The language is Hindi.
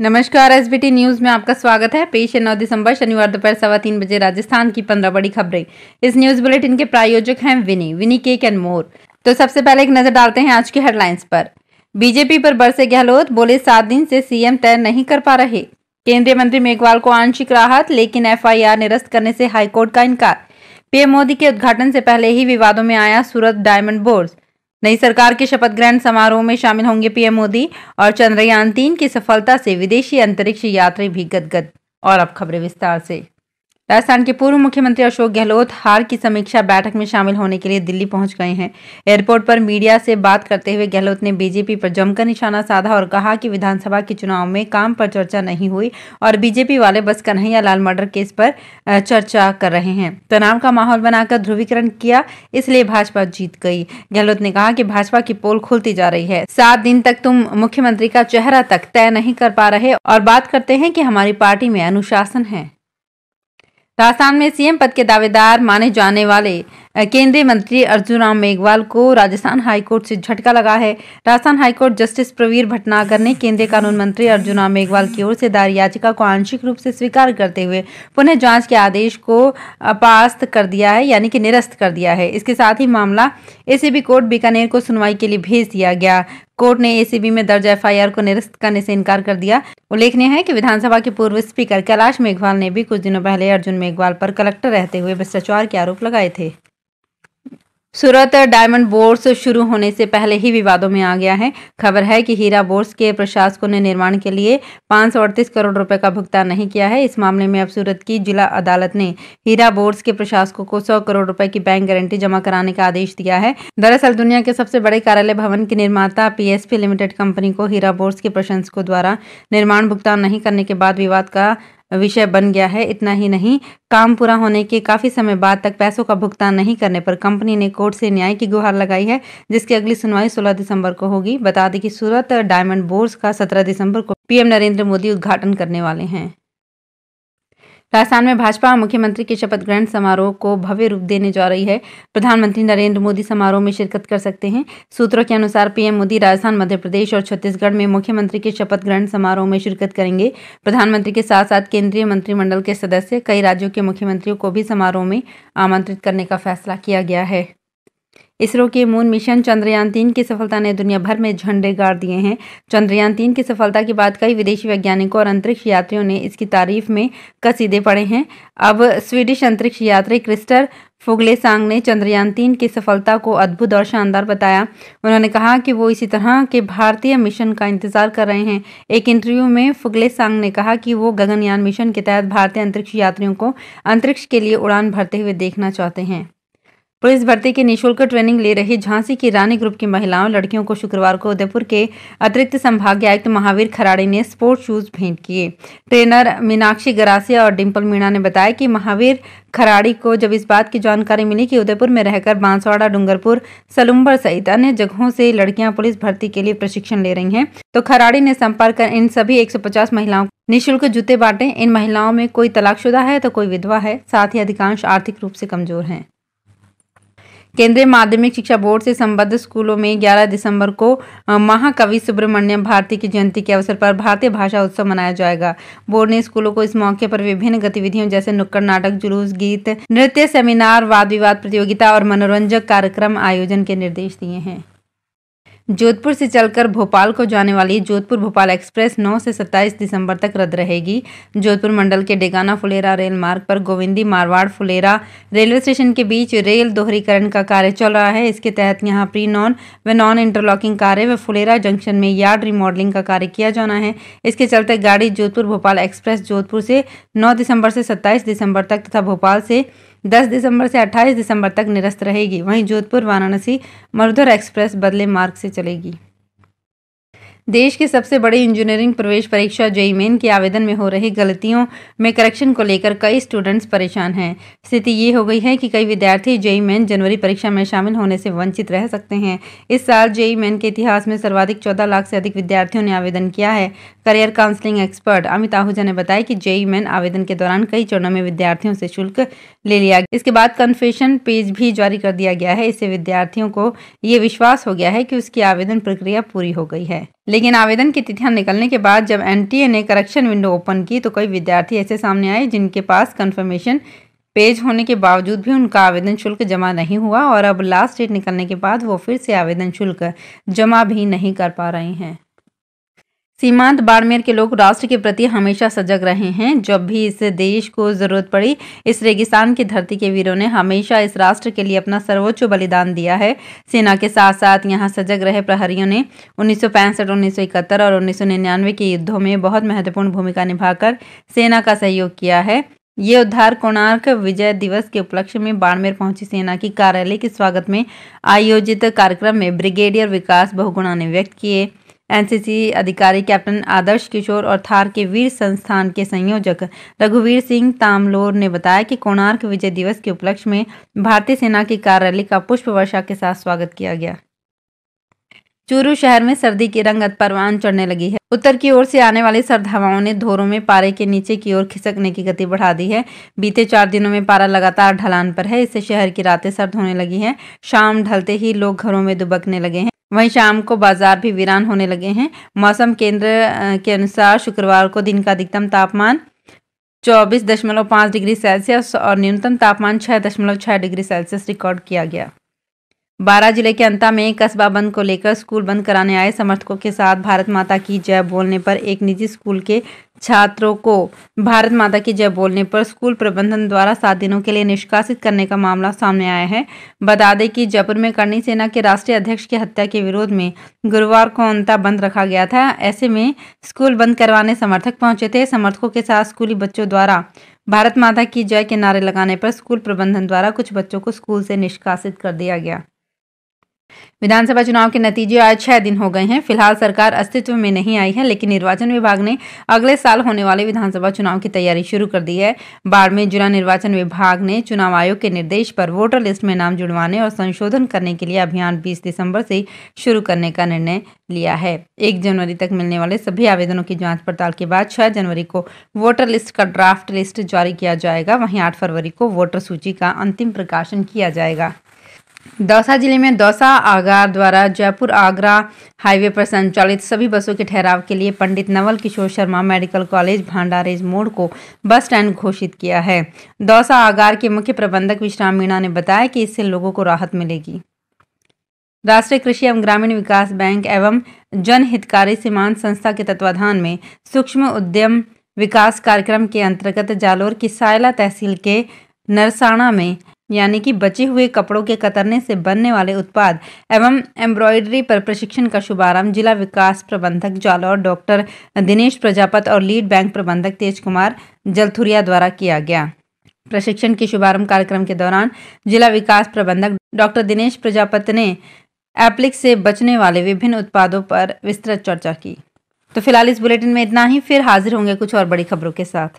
नमस्कार एस बी टी न्यूज़ में आपका स्वागत है पेश है नौ दिसंबर शनिवार दोपहर सवा तीन बजे राजस्थान की पंद्रह बड़ी खबरें इस न्यूज़ बुलेटिन के प्रायोजक हैं विनी विनी केक एंड मोर तो सबसे पहले एक नज़र डालते हैं आज की हेडलाइंस पर बीजेपी पर बरसे गहलोत बोले सात दिन से सीएम तय नहीं कर पा रहे केंद्रीय मंत्री मेघवाल को आंशिक राहत लेकिन एफ निरस्त करने से हाईकोर्ट का इनकार पीएम मोदी के उद्घाटन से पहले ही विवादों में आया सूरत डायमंड बोर्ड नई सरकार के शपथ ग्रहण समारोह में शामिल होंगे पीएम मोदी और चंद्रयान तीन की सफलता से विदेशी अंतरिक्ष यात्री भी गदगद और अब खबरें विस्तार से राजस्थान के पूर्व मुख्यमंत्री अशोक गहलोत हार की समीक्षा बैठक में शामिल होने के लिए दिल्ली पहुंच गए हैं एयरपोर्ट पर मीडिया से बात करते हुए गहलोत ने बीजेपी पर जमकर निशाना साधा और कहा कि विधानसभा के चुनाव में काम पर चर्चा नहीं हुई और बीजेपी वाले बस कन्हैया लाल मर्डर केस पर चर्चा कर रहे हैं तनाव का माहौल बनाकर ध्रुवीकरण किया इसलिए भाजपा जीत गई गहलोत ने कहा कि भाजपा की पोल खुलती जा रही है सात दिन तक तुम मुख्यमंत्री का चेहरा तक तय नहीं कर पा रहे और बात करते हैं कि हमारी पार्टी में अनुशासन है राजस्थान में सीएम पद के दावेदार माने जाने वाले केंद्रीय मंत्री अर्जुन राम मेघवाल को राजस्थान हाईकोर्ट से झटका लगा है राजस्थान हाईकोर्ट जस्टिस प्रवीर भटनागर ने केंद्रीय कानून मंत्री अर्जुन राम मेघवाल की ओर से दायर याचिका को आंशिक रूप से स्वीकार करते हुए पुनः जांच के आदेश को अपास्त कर दिया है यानी कि निरस्त कर दिया है इसके साथ ही मामला एसीबी कोर्ट बीकानेर को सुनवाई के लिए भेज दिया गया कोर्ट ने एसीबी में दर्ज एफआईआर को निरस्त करने से इनकार कर दिया उल्लेखनीय है कि विधानसभा के पूर्व स्पीकर कैलाश मेघवाल ने भी कुछ दिनों पहले अर्जुन मेघवाल पर कलेक्टर रहते हुए भ्रष्टाचार के आरोप लगाए थे सूरत डायमंड बोर्स शुरू होने से पहले ही विवादों में आ गया है खबर है कि हीरा बोर्स के प्रशासकों ने निर्माण के लिए पाँच करोड़ रुपए का भुगतान नहीं किया है इस मामले में अब सूरत की जिला अदालत ने हीरा बोर्स के प्रशासकों को सौ करोड़ रुपए की बैंक गारंटी जमा कराने का आदेश दिया है दरअसल दुनिया के सबसे बड़े कार्यालय भवन की निर्माता पी लिमिटेड कंपनी को हीरा बोर्स के प्रशंसकों द्वारा निर्माण भुगतान नहीं करने के बाद विवाद का विषय बन गया है इतना ही नहीं काम पूरा होने के काफी समय बाद तक पैसों का भुगतान नहीं करने पर कंपनी ने कोर्ट से न्याय की गुहार लगाई है जिसकी अगली सुनवाई 16 दिसंबर को होगी बता दें कि सूरत डायमंड बोर्स का 17 दिसंबर को पीएम नरेंद्र मोदी उद्घाटन करने वाले हैं राजस्थान में भाजपा मुख्यमंत्री के शपथ ग्रहण समारोह को भव्य रूप देने जा रही है प्रधानमंत्री नरेंद्र मोदी समारोह में शिरकत कर सकते हैं सूत्रों के अनुसार पीएम मोदी राजस्थान मध्य प्रदेश और छत्तीसगढ़ में मुख्यमंत्री के शपथ ग्रहण समारोह में शिरकत करेंगे प्रधानमंत्री के साथ साथ केंद्रीय मंत्रिमंडल के सदस्य कई राज्यों के मुख्यमंत्रियों को भी समारोह में आमंत्रित करने का फैसला किया गया है इसरो के मून मिशन चंद्रयान तीन की सफलता ने दुनिया भर में झंडे गाड़ दिए हैं चंद्रयान तीन की सफलता के बाद कई विदेशी वैज्ञानिकों और अंतरिक्ष यात्रियों ने इसकी तारीफ में कसीदे पड़े हैं अब स्वीडिश अंतरिक्ष यात्री क्रिस्टर फुगले सांग ने चंद्रयान तीन की सफलता को अद्भुत और शानदार बताया उन्होंने कहा कि वो इसी तरह के भारतीय मिशन का इंतजार कर रहे हैं एक इंटरव्यू में फुगले सांग ने कहा कि वो गगनयान मिशन के तहत भारतीय अंतरिक्ष यात्रियों को अंतरिक्ष के लिए उड़ान भरते हुए देखना चाहते हैं पुलिस भर्ती की निशुल्क ट्रेनिंग ले रही झांसी की रानी ग्रुप की महिलाओं लड़कियों को शुक्रवार को उदयपुर के अतिरिक्त संभाग आयुक्त महावीर खराड़ी ने स्पोर्ट शूज भेंट किए ट्रेनर मीनाक्षी गरासिया और डिम्पल मीणा ने बताया कि महावीर खराड़ी को जब इस बात की जानकारी मिली कि उदयपुर में रहकर बांसवाड़ा डूंगरपुर सलुम्बर सहित अन्य जगहों से लड़कियां पुलिस भर्ती के लिए प्रशिक्षण ले रही हैं तो खराड़ी ने संपर्क कर इन सभी 150 महिलाओं निःशुल्क जूते बांटे इन महिलाओं में कोई तलाकशुदा है तो कोई विधवा है साथ ही अधिकांश आर्थिक रूप से कमजोर हैं केंद्रीय माध्यमिक शिक्षा बोर्ड से संबद्ध स्कूलों में 11 दिसंबर को महाकवि सुब्रमण्यम भारती की जयंती के अवसर पर भारतीय भाषा उत्सव मनाया जाएगा बोर्ड ने स्कूलों को इस मौके पर विभिन्न गतिविधियों जैसे नुक्कड़ नाटक जुलूस गीत नृत्य सेमिनार वाद विवाद प्रतियोगिता और मनोरंजक कार्यक्रम आयोजन के निर्देश दिए हैं जोधपुर से चलकर भोपाल को जाने वाली जोधपुर भोपाल एक्सप्रेस 9 से 27 दिसंबर तक रद्द रहेगी जोधपुर मंडल के डेगाना फुलेरा रेल मार्ग पर गोविंदी मारवाड़ फुलेरा रेलवे स्टेशन के बीच रेल दोहरीकरण का कार्य चल रहा है इसके तहत यहाँ प्री नॉन व नॉन इंटरलॉकिंग कार्य व फुलेरा जंक्शन में यार्ड रिमॉडलिंग का कार्य किया जाना है इसके चलते गाड़ी जोधपुर भोपाल एक्सप्रेस जोधपुर से नौ दिसंबर से सत्ताईस दिसंबर तक तथा भोपाल से दस दिसंबर से अट्ठाईस दिसंबर तक निरस्त रहेगी वहीं जोधपुर वाराणसी मरुधर एक्सप्रेस बदले मार्ग से चलेगी देश के सबसे बड़ी इंजीनियरिंग प्रवेश परीक्षा जेई मेन के आवेदन में हो रही गलतियों में करेक्शन को लेकर कई स्टूडेंट्स परेशान हैं स्थिति ये हो गई है कि कई विद्यार्थी जेई मेन जनवरी परीक्षा में शामिल होने से वंचित रह सकते हैं इस साल जेई मेन के इतिहास में सर्वाधिक चौदह लाख से अधिक विद्यार्थियों ने आवेदन किया है career counselling expert Amit Ahuja ने बताया कि जेई मेन आवेदन के दौरान कई चरणों में विद्यार्थियों से शुल्क ले लिया गया इसके बाद कन्फेशन पेज भी जारी कर दिया गया है इससे विद्यार्थियों को ये विश्वास हो गया है कि उसकी आवेदन प्रक्रिया पूरी हो गई है लेकिन आवेदन की तिथियां निकलने के बाद जब एनटीए ने करेक्शन विंडो ओपन की तो कई विद्यार्थी ऐसे सामने आए जिनके पास कन्फर्मेशन पेज होने के बावजूद भी उनका आवेदन शुल्क जमा नहीं हुआ और अब लास्ट डेट निकलने के बाद वो फिर से आवेदन शुल्क जमा भी नहीं कर पा रहे हैं सीमांत बाड़मेर के लोग राष्ट्र के प्रति हमेशा सजग रहे हैं जब भी इस देश को जरूरत पड़ी इस रेगिस्तान की धरती के वीरों ने हमेशा इस राष्ट्र के लिए अपना सर्वोच्च बलिदान दिया है सेना के साथ साथ यहां सजग रहे प्रहरियों ने उन्नीस सौ और उन्नीस के युद्धों में बहुत महत्वपूर्ण भूमिका निभाकर सेना का सहयोग किया है ये उद्धार कोणार्क विजय दिवस के उपलक्ष्य में बाड़मेर पहुंची सेना की कार्यालय के स्वागत में आयोजित कार्यक्रम में ब्रिगेडियर विकास बहुगुणा ने व्यक्त किए एनसीसी अधिकारी कैप्टन आदर्श किशोर और थार के वीर संस्थान के संयोजक रघुवीर सिंह तामलोर ने बताया कि कोणार्क विजय दिवस के उपलक्ष्य में भारतीय सेना की कार रैली का पुष्प वर्षा के साथ स्वागत किया गया चूरू शहर में सर्दी की रंगत परवान चढ़ने लगी है उत्तर की ओर से आने वाली सर्द हवाओं ने धोरों में पारे के नीचे की ओर खिसकने की गति बढ़ा दी है बीते चार दिनों में पारा लगातार ढलान पर है इससे शहर की रातें सर्द होने लगी हैं शाम ढलते ही लोग घरों में दुबकने लगे हैं वहीं शाम को बाजार भी वीरान होने लगे हैं मौसम केंद्र के अनुसार शुक्रवार को दिन का अधिकतम तापमान चौबीस दशमलव पाँच डिग्री सेल्सियस और न्यूनतम तापमान छः दशमलव छः डिग्री सेल्सियस रिकॉर्ड किया गया बारा जिले के अंता में कस्बा बंद को लेकर स्कूल बंद कराने आए समर्थकों के साथ भारत माता की जय बोलने पर एक निजी स्कूल के छात्रों को भारत माता की जय बोलने पर स्कूल प्रबंधन द्वारा सात दिनों के लिए निष्कासित करने का मामला सामने आया है बता दें कि जयपुर में करणी सेना के राष्ट्रीय अध्यक्ष की हत्या के विरोध में गुरुवार को अंता बंद रखा गया था ऐसे में स्कूल बंद करवाने समर्थक पहुंचे थे समर्थकों के साथ स्कूली बच्चों द्वारा भारत माता की जय के नारे लगाने पर स्कूल प्रबंधन द्वारा कुछ बच्चों को स्कूल से निष्कासित कर दिया गया विधानसभा चुनाव के नतीजे आज छह दिन हो गए हैं फिलहाल सरकार अस्तित्व में नहीं आई है लेकिन निर्वाचन विभाग ने अगले साल होने वाले विधानसभा चुनाव की तैयारी शुरू कर दी है में जिला निर्वाचन विभाग ने चुनाव आयोग के निर्देश पर वोटर लिस्ट में नाम जुड़वाने और संशोधन करने के लिए अभियान बीस दिसंबर से शुरू करने का निर्णय लिया है एक जनवरी तक मिलने वाले सभी आवेदनों की जाँच पड़ताल के बाद छह जनवरी को वोटर लिस्ट का ड्राफ्ट लिस्ट जारी किया जाएगा वहीं आठ फरवरी को वोटर सूची का अंतिम प्रकाशन किया जाएगा दौसा जिले में दौसा आगार द्वारा जयपुर आगरा हाईवे पर संचालित सभी बसों के ठहराव के लिए पंडित नवल किशोर शर्मा मेडिकल कॉलेज भांडारेज मोड़ को बस स्टैंड घोषित किया है दौसा आगार के मुख्य प्रबंधक विश्राम मीणा ने बताया कि इससे लोगों को राहत मिलेगी राष्ट्रीय कृषि एवं ग्रामीण विकास बैंक एवं जनहितकारी सीमांत संस्था के तत्वाधान में सूक्ष्म उद्यम विकास कार्यक्रम के अंतर्गत जालोर की सायला तहसील के नरसाणा में यानी कि बचे हुए कपड़ों के कतरने से बनने वाले उत्पाद एवं एम्ब्रॉयडरी पर प्रशिक्षण का शुभारंभ जिला विकास प्रबंधक जालौर डॉक्टर दिनेश प्रजापत और लीड बैंक प्रबंधक तेज कुमार जलथुरिया द्वारा किया गया प्रशिक्षण के शुभारंभ कार्यक्रम के दौरान जिला विकास प्रबंधक डॉक्टर दिनेश प्रजापत ने एप्लिक से बचने वाले विभिन्न उत्पादों पर विस्तृत चर्चा की तो फिलहाल इस बुलेटिन में इतना ही फिर हाजिर होंगे कुछ और बड़ी खबरों के साथ